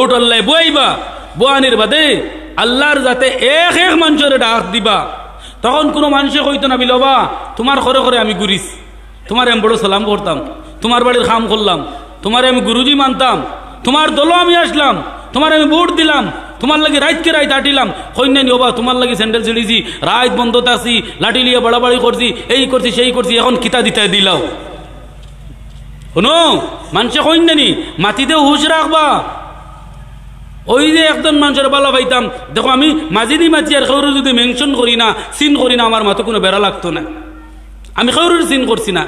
ওটাল্লাই বইবা বোয়ানির বাদে আল্লাহর যাতে এক এক মানুষের ডাক দিবা তখন কোনো মানুষে কইতো না বিলবা তোমার ঘরে ঘরে আমি ঘুরিস তোমার আমি বড় সালাম করতাম তোমার বাড়ির খাম করলাম তোমার আমি গুরুজি মানতাম তোমার দলও আমি আসলাম তোমার আমি ভোট দিলাম তোমার লাগে রাইতকে রাইত আটিলাম কন্যা নিবা তোমার লাগে স্যান্ডেল ছিড়িছি রাইত বন্ধতে আসি লাঠি লিয়ে বাড়াবাড়ি করছি এই করছি সেই করছি এখন কিতা দিতে দিলাও শোনো মানুষে কন্যানি মাতিতে হুশ রাখবা ওই যে একজন মানুষের বালা পাইতাম দেখো আমি মাঝিদি মাঝি আর খেউরে যদি মেনশন করি না সিন করি না আমার মতো কোনো বেড়া লাগতো না আমি খেউরের সিন করছি না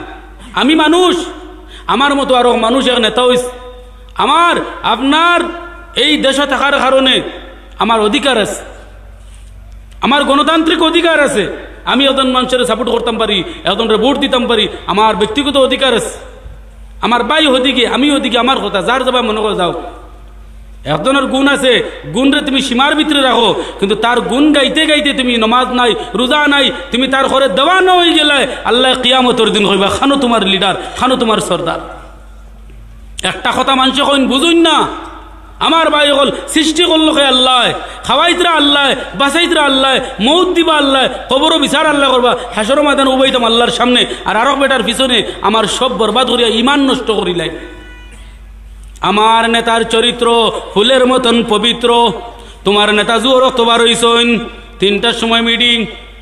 আমি মানুষ আমার মতো আরো মানুষ এক নেতা হইস আমার আপনার এই দেশে থাকার কারণে আমার অধিকার আছে আমার গণতান্ত্রিক অধিকার আছে আমি একজন মানুষের সাপোর্ট করতাম পারি একজনের ভোট দিতাম পারি আমার ব্যক্তিগত অধিকার আছে আমার বাই হদিকে আমি হদিকে আমার কথা যার যাবা মনে করে যাও একজনের গুণ আছে গুণরে তুমি সীমার ভিতরে রাখো কিন্তু তার গুণ গাইতে গাইতে তুমি নমাজ নাই রোজা নাই তুমি তার ঘরে দেওয়া না হয়ে গেলে আল্লাহ কিয়ামতর দিন কইবা খানো তোমার লিডার খানো তোমার সর্দার একটা কথা মানুষ কইন বুঝুন না আমার ভাই হল সৃষ্টি করলো কে আল্লাহ খাওয়াইতরা আল্লাহ বাসাইতরা আল্লাহ মৌত দিবা আল্লাহ কবরও বিচার আল্লাহ করবা হাসর মাদান উবাইতাম আল্লাহর সামনে আর আরব বেটার পিছনে আমার সব বরবাদ করিয়া ইমান নষ্ট করিলাই আমার নেতার চরিত্র ফুলের মতন পবিত্র তোমার নেতা জুয়ো রক্তবার হইসইন তিনটার সময় মিটিং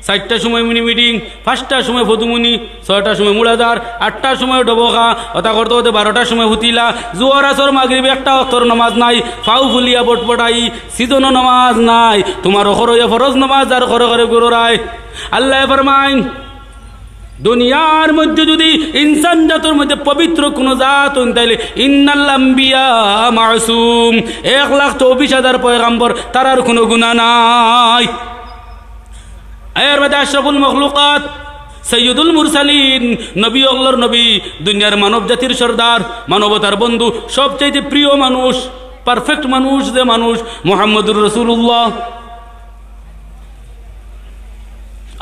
চারটার সময় মিনি মিটিং পাঁচটার সময় ফতুমুনি ছয়টার সময় মুড়াদার আটটার সময় ডবকা কথা করতে হতে বারোটার সময় হুতিলা জুয়ার আসর মাগরিবে একটা অক্ষর নামাজ নাই ফাউ ফুলিয়া বটপটাই সিজনও নামাজ নাই তোমার অখর ফরজ নামাজ আর ঘরে ঘরে গুরো রায় আল্লাহ ফরমাইন দুনিয়ার মধ্যে যদি ইনসান জাতর মধ্যে পবিত্র কোন জাত তাইলে ইন্নাল্লাম্বিয়া এক লাখ চব্বিশ হাজার পয়গাম্বর আর কোনো গুণা নাই এর মধ্যে আশরাফুল মখলুকাত সৈয়দুল মুরসালিন নবী অল্লর নবী দুনিয়ার মানব জাতির সর্দার মানবতার বন্ধু সবচাইতে প্রিয় মানুষ পারফেক্ট মানুষ যে মানুষ মোহাম্মদুর রসুল্লাহ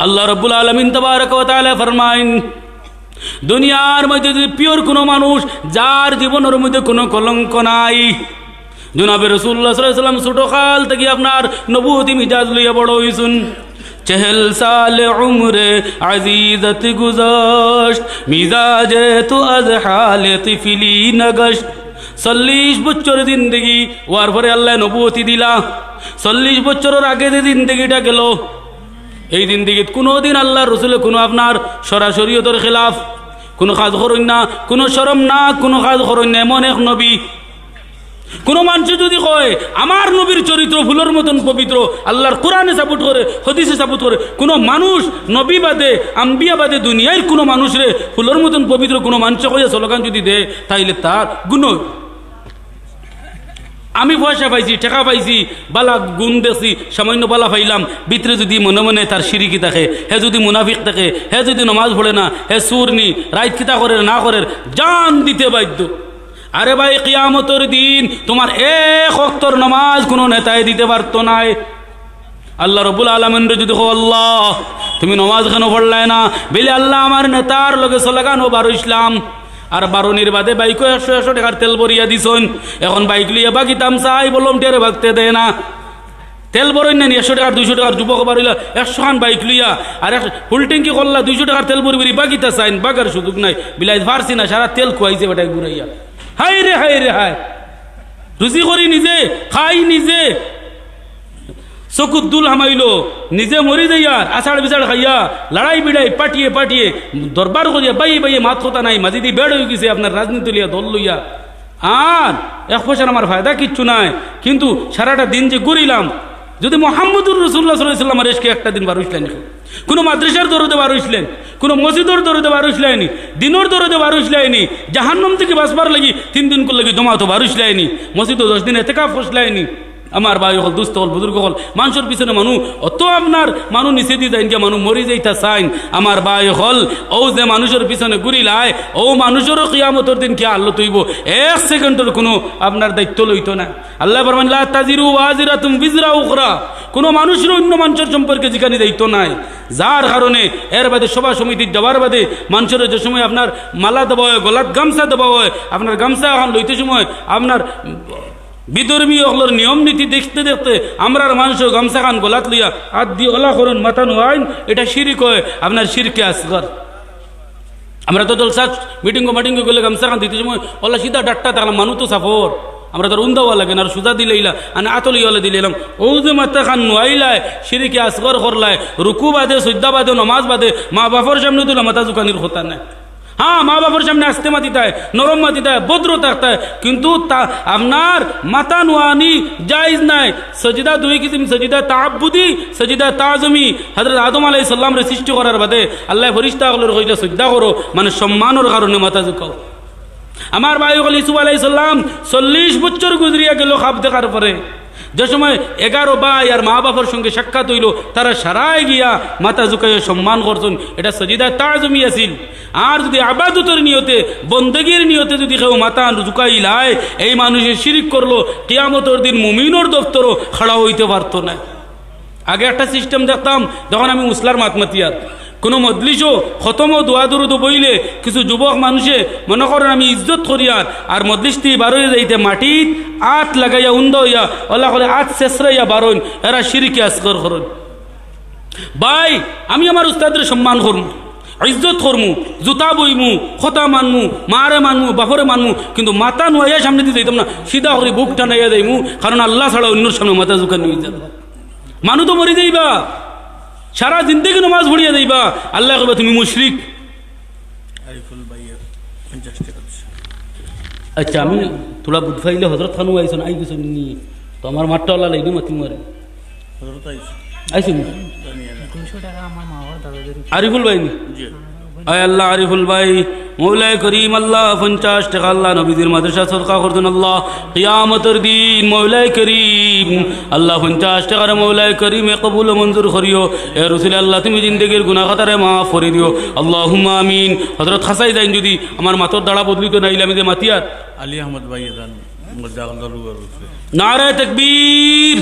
আল্লাহ রব্বুল আলমিন তবারক ফরমাইন দুনিয়ার মধ্যে যদি পিওর কোনো মানুষ যার জীবনের মধ্যে কোনো কলঙ্ক নাই জুনাবে রসুল্লাহ সাল্লাম ছোটো কাল থেকে আপনার নবুতি মিজাজ লইয়া বড় হইসুন চেহেল সাল উমরে আজিজত গুজস মিজাজে তো আজ হালে তিফিলি নগস চল্লিশ বছর জিন্দেগি ওয়ার পরে আল্লাহ নবুতি দিলা চল্লিশ বছরের আগে যে জিন্দেগিটা গেল এই জিন্দিগিত কোনো দিন আল্লাহ রসুলে কোনো আপনার সরাসরিয়তর খেলাফ কোনো কাজ করুন না কোনো সরম না কোনো কাজ করুন না এমন এক নবী কোনো মানুষ যদি কয় আমার নবীর চরিত্র ফুলের মতন পবিত্র আল্লাহর কোরআনে সাপোর্ট করে হদিসে সাপোর্ট করে কোনো মানুষ নবী বাদে আম্বিয়া বাদে দুনিয়ার কোনো মানুষরে ফুলের মতন পবিত্র কোনো মানুষ কয়ে স্লোগান যদি দেয় তাইলে তার গুণ আমি পয়সা পাইছি টাকা পাইছি বালা গুণ দেখছি সামান্য বালা পাইলাম ভিতরে যদি মনে মনে তার সিরিকি থাকে হে যদি মুনাফিক থাকে হে যদি নমাজ পড়ে না হে সুর নি রাইত কিতা করে না করে জান দিতে বাধ্য আরে ভাই কিয়ামতর দিন তোমার এক অক্তর নমাজ কোনো নেতায় দিতে পারতো নাই আল্লাহ রবুল আলমেন্দ্র যদি হো আল্লাহ তুমি নমাজ কেন পড়লাই না বেলে আল্লাহ আমার নেতার লগে সলাগান ও বারো ইসলাম আর বারণির বাদে বাইক একশো একশো টাকার তেল ভরিয়া দিছন এখন বাইক লিয়া বাকি চাই বললাম টেরে ভাগতে দেয় না তেল বরেন নেন একশো টাকার দুইশো টাকার যুবক বাড়িলা একশো খান বাইক লইয়া আর একশো ফুল ট্যাঙ্কি করলা দুইশো টাকার তেল বরি বাকিতা চাইন বাগার সুযোগ নাই বিলাইত পারছি না সারা তেল খুয়াইছে বেটাই ঘুরাইয়া হাই রে হাই রে হাই রুচি করি নিজে খাই নিজে চকুর দুল হামাইল নিজে মরি যাইয়ার আষাঢ় বিচার খাইয়া লড়াই বিড়াই পাঠিয়ে পাঠিয়ে দরবার করিয়া বাই বাইয়ে মাত কথা নাই মাঝিদি বেড় হয়ে গেছে আপনার রাজনীতি লইয়া দল লইয়া আর এক পয়সার আমার ফায়দা কিচ্ছু নাই কিন্তু সারাটা দিন যে ঘুরিলাম যদি মোহাম্মদুর রসুল্লাহ সাল্লামের রেশকে একটা দিন বার হইছিলেন কোনো মাদ্রাসার দরদে বার হইছিলেন কোনো মসজিদর দরদে বার হইছিলেনি দিনর দরদে বার হইছিলেনি জাহান্নম থেকে বাঁচবার লাগি তিন দিন করলে জমাতো বার হইছিলেনি মসজিদও দশ দিন এতেকাফ হইছিলেনি আমার ভাই হল দুস্থ হল বুজুর্গ হল মানুষের পিছনে মানু অত আপনার মানু নিচে দিয়ে যাইন মানু মরি যাইতা চাইন আমার ভাই হল ও যে মানুষের পিছনে ঘুরি লায় ও মানুষেরও কিয়ামতর দিন কে আল্লো তুইব এক সেকেন্ডের কোনো আপনার দায়িত্ব লইত না আল্লাহ বরমান তাজিরু আজিরা তুমি বিজরা উখরা কোনো মানুষের অন্য মানুষের সম্পর্কে যেখানে দায়িত্ব নাই যার কারণে এর বাদে সভা সমিতির যাওয়ার বাদে মানুষের যে সময় আপনার মালা দেওয়া হয় গলাত গামছা দেওয়া হয় আপনার গামছা এখন লইতে সময় আপনার বিধর্মী ওগুলোর নিয়ম নীতি দেখতে দেখতে আমরার মানুষ গামছা খান গোলাত লিয়া হাত দিয়ে ওলা করুন মাতানো আইন এটা শিরিক হয় আপনার শিরকে আসগর আমরা তো জলসা মিটিং মাটিং গেলে গামছা খান দিতে সময় ওলা সিধা ডাট্টা তাহলে মানু তো সাফর আমরা তোর উন্দাওয়া লাগে না আর সুজা দিলে ইলা আর আতলি ওলে দিলে এলাম ও যে মাত্রা খান নোয়াইলায় সিরিকে আসগর করলায় রুকু বাদে সৈদ্যা বাদে নমাজ বাদে মা বাপর সামনে দিল মাতা জুকানির হতা নেয় হ্যাঁ মা বাবার সামনে আসতে মাতি দেয় নরম মাতি দেয় ভদ্র থাকতে হয় কিন্তু তা আপনার মাতা নোয়ানি জায়জ নাই সজিদা দুই কিসিম সজিদা তাহবুদি সজিদা তাজমি হজরত আদম আলাই সাল্লামরে সৃষ্টি করার বাদে আল্লাহ ফরিস্তাগুলোর কইলে সজ্জা করো মানে সম্মানের কারণে মাথা ঝুঁকাও আমার ভাই ইসু আলাই সাল্লাম চল্লিশ বছর গুজরিয়া গেল খাপ দেখার পরে যে সময় এগারো ভাই আর মা বাবার সঙ্গে সাক্ষাৎ হইল তারা সারাই গিয়া মাতা জুকাইয়ে সম্মান করছেন এটা সজিদায় তা জমিয়াছিল আর যদি আবাদতের নিয়তে বন্দেগীর নিয়তে যদি কেউ মাতা জুকাই লায় এই মানুষের শিরিক করলো কিয়ামতর দিন মুমিনোর দপ্তরও খাড়া হইতে পারতো না আগে একটা সিস্টেম দেখতাম যখন আমি মুসলার মাতমাতিয়ার কোনো মদলিশও খতম দোয়া দুরুদ বইলে কিছু যুবক মানুষে মনে করেন আমি ইজ্জত করি আর মদলিশটি বারোই যাইতে মাটিত আত লাগাইয়া উন্দ হইয়া ওলা করে আত শেষরাইয়া বারোন এরা সিরিকে আসকর করুন ভাই আমি আমার উস্তাদের সম্মান করুন ইজ্জত করমু জুতা বইমু খতা মানমু মারে মানমু বাফরে মানমু কিন্তু মাথা নোয়াইয়া সামনে দিয়ে যাইতাম না সিধা করে বুক নাইয়া যাইমু কারণ আল্লাহ ছাড়া অন্য সামনে মাথা জুকান নিয়ে যাবো মানু তো মরে যাইবা সারা জিন্দগি নমাজ ভরিয়ে দেবা আল্লাহ কবে তুমি মুশরিক আচ্ছা আমি তোলা বুধফাইলে হজরত খানু আইস আই গেছ নি তো আমার মাঠটা ওলা লাগবে মাতি মারে আইসুন আরিফুল ভাইনি আল্লাহ ভাই মৌলাই আল্লাহ পঞ্চাশ টাকা আল্লাহ দিন মৌলাই আল্লাহ পঞ্চাশ মৌলাই এ কবুল এ আল্লাহ তুমি দিও আল্লাহ যদি আমার মাতর দাঁড়া তো নাইলে আমি যে মাতিয়ার আলী আহমদ ভাই নারায় তকবীর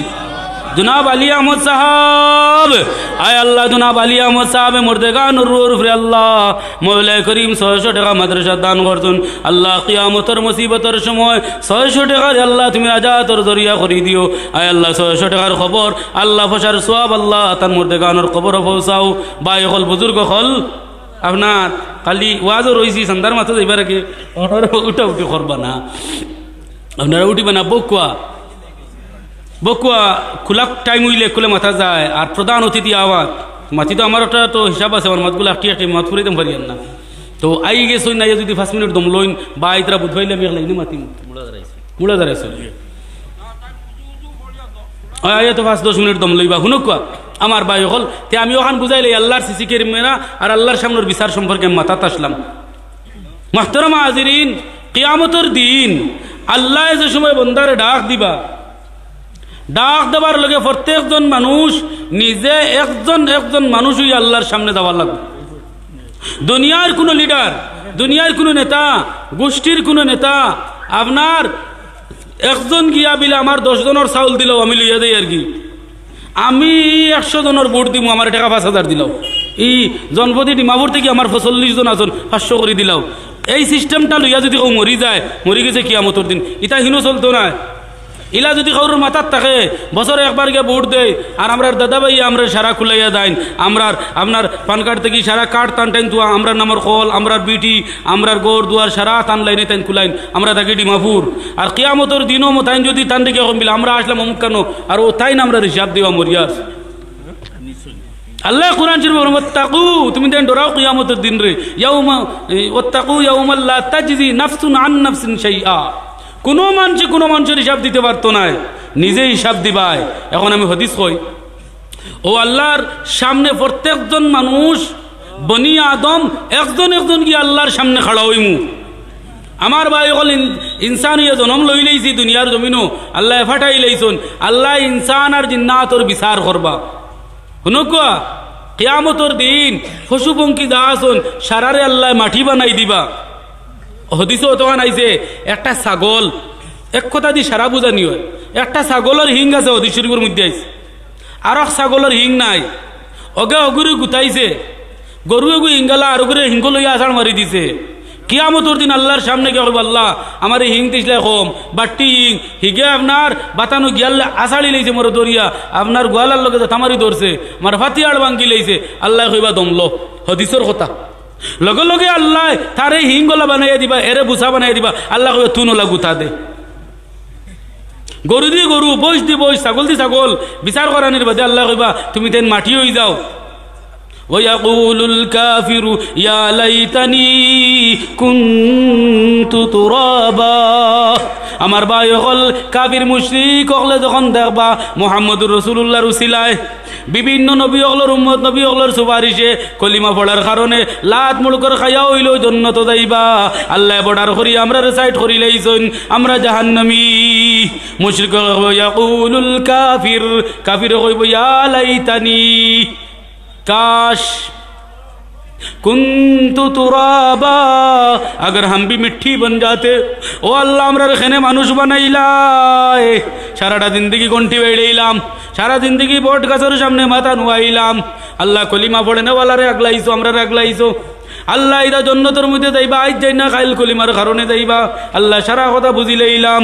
জনাব আলী আহমদ সাহাব আয় আল্লাহ জনাব আলী আহমদ সাহাব মুর্দেগান গান আল্লাহ মৌলাই করিম ছয়শো টাকা মাদ্রাসা দান করতুন আল্লাহ কিয়ামতর মুসিবতর সময় ছয়শো টাকার আল্লাহ তুমি আজাতর জরিয়া করি দিও আয় আল্লাহ ছয়শো টাকার খবর আল্লাহ ফসার সোয়াব আল্লাহ তার গানোর খবর ফসাও বাই হল বুজুর্গ হল আপনার খালি ওয়াজও রয়েছি সন্ধ্যার মাথা যাইবার আগে উঠা উঠি করবা না আপনারা উঠিবেন আব্বু কোয়া বকুয়া খোলাক টাইম উইলে খুলে মাথা যায় আর প্রধান অতিথি আওয়াজ মাতি তো আমার ওটা তো হিসাব আছে আমার মাতগুলো আটটি আটটি মাত করে দেন ভারিয়ান না তো আই গেছই না যদি ফার্স্ট মিনিট দম লইন বা আইতরা তারা বুধবাইলে আমি লাগিনি মাতি মুড়া দাঁড়াইছে আয়া তো পাঁচ দশ মিনিট দম লইবা কোয়া আমার বাই হল তে আমি ওখান বুঝাইলে আল্লাহর সিসি কেরিমেরা আর আল্লাহর সামনের বিচার সম্পর্কে আমি মাথা তাসলাম মাহতরমা আজিরিন কিয়ামতর দিন আল্লাহ যে সময় বন্দারে ডাক দিবা ডাক দেওয়ার লগে প্রত্যেকজন মানুষ নিজে একজন একজন মানুষই আল্লাহর সামনে দেওয়ার লাগবে দুনিয়ার কোনো লিডার দুনিয়ার কোনো নেতা গোষ্ঠীর কোনো নেতা আপনার একজন গিয়া বিলে আমার দশজনের চাউল দিল আমি লইয়া দিই আর কি আমি একশো জনের ভোট দিব আমার টাকা পাঁচ হাজার দিলাম এই জনপতি ডিমাভোর থেকে আমার ফসল্লিশ জন আছেন পাঁচশো করে দিলাম এই সিস্টেমটা লইয়া যদি ও মরি যায় মরি গেছে কিয়ামতর দিন ইটা হিনো চলতো না ইলা যদি কারোর মাথার থাকে বছরে একবার গিয়ে ভোট দেয় আর আমরার দাদা ভাই আমরা সারা খুলাইয়া দেন আমরার আপনার পান কার্ড থেকে সারা কার্ড টান টাইন তুয়া আমরার নামর কল আমরার বিটি আমরার গোর দুয়ার সারা তান লাইনে তাইন খুলাইন আমরা থাকি ডিমাফুর আর কিয়ামতর দিনও মতাইন যদি তান দিকে বিল আমরা আসলাম অমুক কেন আর ও তাইন আমরা হিসাব দেওয়া মরিয়াস আল্লাহ কুরআন শরীফ বলেন ওত্তাকু তুমি দেন ডরাও কিয়ামতের দিন রে ইয়াউমা ওত্তাকু ইয়াউমাল্লা তাজজি নাফসুন আন নাফসিন শাইআ কোনো মানুষে কোনো মানুষের হিসাব দিতে পারতো না নিজে হিসাব দিবায় এখন আমি হদিস কই ও আল্লাহর সামনে প্রত্যেকজন মানুষ বনি আদম একজন একজন কি আল্লাহর সামনে খাড়া হইমু আমার ভাই অকল ইনসান ইয়ে জনম লই লইছি দুনিয়ার জমিনও আল্লাহ ফাটাই লইছুন আল্লাহ ইনসান আর তোর বিচার করবা শুনকুয়া কেয়ামতর দিন পশুপঙ্খী যা আসুন সারারে আল্লাহ মাটি বানাই দিবা হদিসও তো আনাইছে একটা ছাগল এক কথা দি সারা বুঝা নিও একটা ছাগলের হিং আছে হদিস শরীফের মধ্যে আইছে আর ছাগলের হিং নাই অগে অগুরি গুতাইছে গরু এগু হিঙ্গালা আর গুরে হিঙ্গ লইয়া আষাঢ় মারি দিছে কিয়ামতর দিন আল্লাহর সামনে গেল আল্লাহ আমার এই হিং তিসলে হোম বাট্টি হিং হিগে আপনার বাতানো গিয়াল্লে আষাড়ি লইছে মোর দরিয়া আপনার গোয়ালার লোকে তো থামারি ধরছে আমার ফাতিয়াড় বাঙ্কি লইছে আল্লাহ হইবা দমলো হদিসর কথা লগে লগে আল্লাহ তারে হিঙ্গলা বানাইয়া দিবা এরে বুসা বানাইয়া দিবা আল্লাহ কবে তুনলা গুতা দে গরু দি গরু বৈশ দি বৈশ ছাগল দি ছাগল বিচার করা নির্বাদে আল্লাহ কবা তুমি তেন মাটি হয়ে যাও ويقول الكافر يا ليتني كنت ترابا আমার ভাই হল কাবির মুশ্রিক হলে যখন দেখবা মোহাম্মদুর রসুল্লাহর উসিলায় বিভিন্ন নবী অগলর উম্মদ নবী অগলর সুপারিশে কলিমা পড়ার কারণে লাত মুড়কর খাইয়া হইল জন্য তো যাইবা আল্লাহ বড়ার করি আমরা রেসাইট করি লাইছন আমরা জাহান্নামি মুশ্রিক কাফির কাফির কইব ইয়া লাইতানি काश কুন্তু তুরাবা আগর হাম बन মিঠি বন যাতে ও আল্লাহ আমরা এখানে মানুষ বানাইলাই সারাটা জিন্দগি কণ্ঠি বেড়েইলাম সারা জিন্দগি বট গাছের সামনে মাথা নুয়াইলাম আল্লাহ কলিমা পড়ে নেওয়ালারে আগলাইছো আমরা আগলাইছো আল্লাহ এরা জন্নতের মধ্যে যাইবা আজ যাই না কাইল কলিমার কারণে যাইবা আল্লাহ সারা কথা বুঝিলেইলাম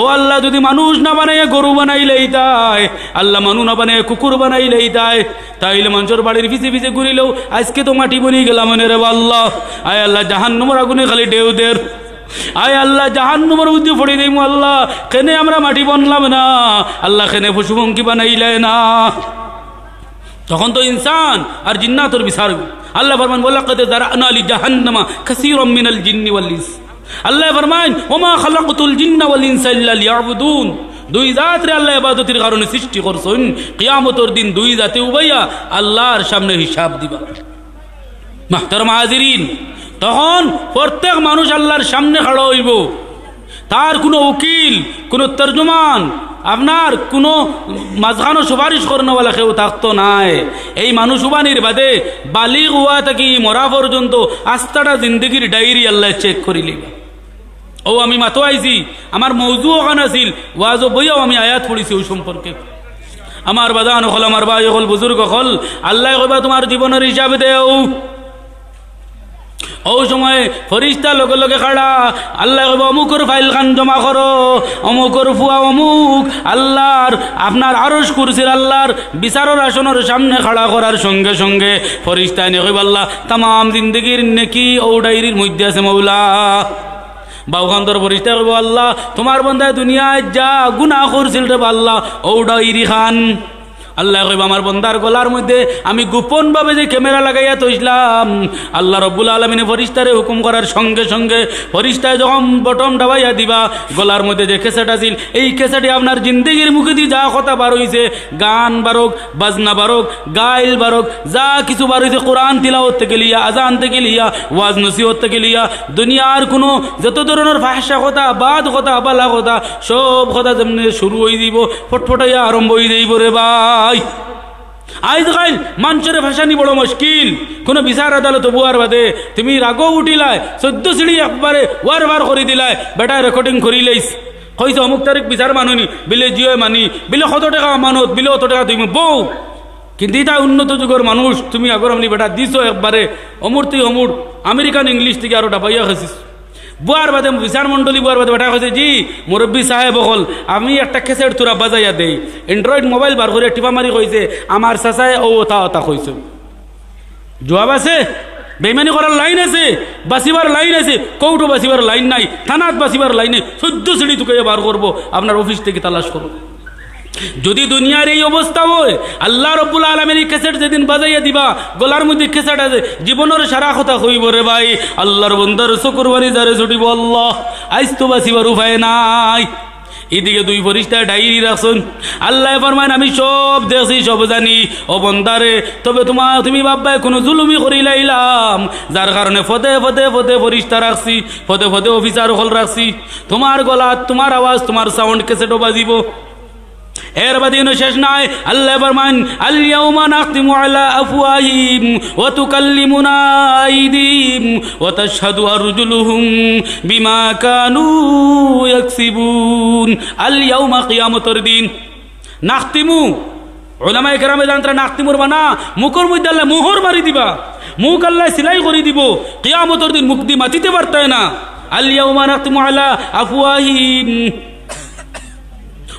ও আল্লাহ যদি মানুষ না বানাইয়া গরু বানাইলেই তাই আল্লাহ মানুষ না বানাইয়া কুকুর বানাইলেই তাই তাইলে মানুষের বাড়ির ভিজে ভিজে ঘুরিলেও আজকে তো মাটি বনি গেলাম রে আল্লাহ আয় আল্লাহ জাহান জাহান্নমর আগুনে খালি ঢেউদের আয় আল্লাহ জাহান জাহান্নুমের মধ্যে পড়ে দিই আল্লাহ কেনে আমরা মাটি বনলাম না আল্লাহ কেনে পশুপঙ্কি বানাইলে না তখন তো ইনসান আর জিন্নাতর বিচার আল্লাহ ফরমান বলা কদে দারানা আলী জাহান্নামা কাসীরুম মিনাল জিন্নি ওয়াল ইনস আল্লাহ ফরমান ওমা খালাকতুল জিন্না ওয়াল ইনসা ইল্লা লিয়াবুদুন দুই জাত রে আল্লাহ ইবাদতের কারণে সৃষ্টি করছেন কিয়ামতর দিন দুই জাতে উবাইয়া আল্লাহর সামনে হিসাব দিবা মাহতারম হাজিরিন তখন প্রত্যেক মানুষ আল্লাহর সামনে খাড়া হইব তার কোনো উকিল কোনো তর্জমান আপনার কোনো মাঝখানো সুপারিশ করেনওয়ালা কেউ থাকতো নাই এই মানুষ উবানির বাদে বালি গুয়া থেকে মরা পর্যন্ত আস্তাটা জিন্দগির ডায়েরি আল্লাহ চেক করি লিবা ও আমি মাথো আইছি আমার মৌজু ওখানে আছিল ওয়াজ বইও আমি আয়াত পড়িছি ওই সম্পর্কে আমার বাদান হল আমার বাই হল বুজুর্গ হল আল্লাহ কবা তোমার জীবনের হিসাব দেও ও সময় ফরিস্তা লগে লগে খাড়া আল্লাহ কব অমুকর ফাইল খান জমা করো অমুকর ফুয়া অমুক আল্লাহর আপনার আরস কুরসির আল্লাহর বিচারর আসনের সামনে খাড়া করার সঙ্গে সঙ্গে ফরিস্তায় নেকব আল্লাহ তাম জিন্দগির নেকি ও ডায়েরির মধ্যে আছে মৌলা বাউকান্তর পরিষ্কার করবো আল্লাহ তোমার বন্ধায় দুনিয়ায় যা গুণা করছিল রে আল্লাহ ঔডা ইরি খান আল্লাহ রব আমার বন্দার গলার মধ্যে আমি গোপনভাবে যে ক্যামেরা লাগাইয়া তৈলাম আল্লাহ রব্বুল আলমিনে ফরিস্তারে হুকুম করার সঙ্গে সঙ্গে ফরিস্তায় যখন বটম ডাবাইয়া দিবা গলার মধ্যে যে খেসেট আছিল এই খেসেটে আপনার জিন্দগির মুখে দিয়ে যা কথা বার হইছে গান বারোক বাজনা বারোক গাইল বারোক যা কিছু বার হইছে কোরআন তিলাওত থেকে লিয়া আজান থেকে লিয়া ওয়াজ নসিহত থেকে ইয়া দুনিয়ার কোনো যত ধরনের ভাষা কথা বাদ কথা বালা কথা সব কথা যেমনি শুরু হয়ে দিব ফটফটাইয়া আরম্ভ হয়ে দিব রে বা হয় আইজকাল মানুষের ভাষানি বড় মুশকিল কোন বিচার আদালত বুয়ার বাদে তুমি রাগও উঠিলাই চোদ্দ সিঁড়ি একবারে ওয়ার বার করে দিলাই বেটা রেকর্ডিং করি লাইছ কইছে অমুক তারিখ বিচার মানুনি বিলে জিও মানি বিলে কত টাকা মানত বিলে অত টাকা তুমি বউ কিন্তু এটা উন্নত যুগের মানুষ তুমি আগর আমি বেটা দিছ একবারে অমূর্তি অমূর আমেরিকান ইংলিশ থেকে আরো ডাবাইয়া খাইছিস বুয়ার বাদে বিচার মন্ডলী বুয়ার বাদে বেটা কইছে জি মুরব্বী সাহেব হল আমি একটা ক্যাসেট তোরা বাজাইয়া দেই অ্যান্ড্রয়েড মোবাইল বার করে টিপা মারি কইছে আমার চাচায় ও ওতা ওতা কইছে জবাব আছে বেমানি করার লাইন আছে বাসিবার লাইন আছে কৌটো বাসিবার লাইন নাই থানাত বাসিবার লাইন নাই সদ্য সিঁড়ি তুকে বার করবো আপনার অফিস থেকে তালাশ করবো যদি দুনিয়ার এই অবস্থা হয় আল্লাহ রব্বুল আলমের এই ক্যাসেট যেদিন বাজাইয়া দিবা গলার মধ্যে ক্যাসেট আছে জীবনের সারা কথা হইব রে ভাই আল্লাহর বন্ধার শুকুরবানি যারে ছুটিব আল্লাহ আইস তো বাসিবার উপায় নাই এদিকে দুই ফরিস্তা ডায়েরি রাখছেন আল্লাহ ফরমান আমি সব দেখছি সব জানি ও বন্দারে তবে তোমার তুমি বাব্বাই কোনো জুলুমি করি লাইলাম যার কারণে ফতে ফতে ফতে ফরিস্তা রাখছি ফতে ফতে অফিসার হল রাখছি তোমার গলা তোমার আওয়াজ তোমার সাউন্ড কেসেটও বাজিব এর বাদিনও শেষ নাই আল্লাহ ফরমান আলিয়াউমা নাখতিমু আলা আফওয়াহিম ওয়া তুকাল্লিমুনা আইদিম সাধু তাশহাদু আরজুলুহুম বিমা কানু ইয়াকসিবুন আলিয়াউমা কিয়ামতের দিন নাখতিমু ওলামায়ে কেরামে জানতারা নাখতিমুর বানা মুখর মধ্যে আল্লাহ মোহর মারি দিবা মুখ আল্লাহ সিলাই করে দিব কিয়ামতের দিন মুক্তি মাতিতে পারতায় না আলিয়াউমা নাখতিমু আলা আফওয়াহিম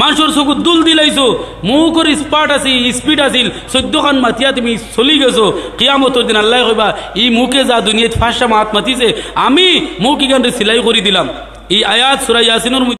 মানুষের চকুত দুল দিলাইছো মুখর স্পাট আছি স্পিড আছিল চৈদ্যখান মাতিয়া তুমি চলি গেছো কিয়ামতর দিন আল্লাহ কইবা ই মুখে যা দুনিয়াত ফার্স্ট মাত মাতিছে আমি মুখ ইগানটি সিলাই করে দিলাম এই আয়াত সুরাই ইয়াসিনের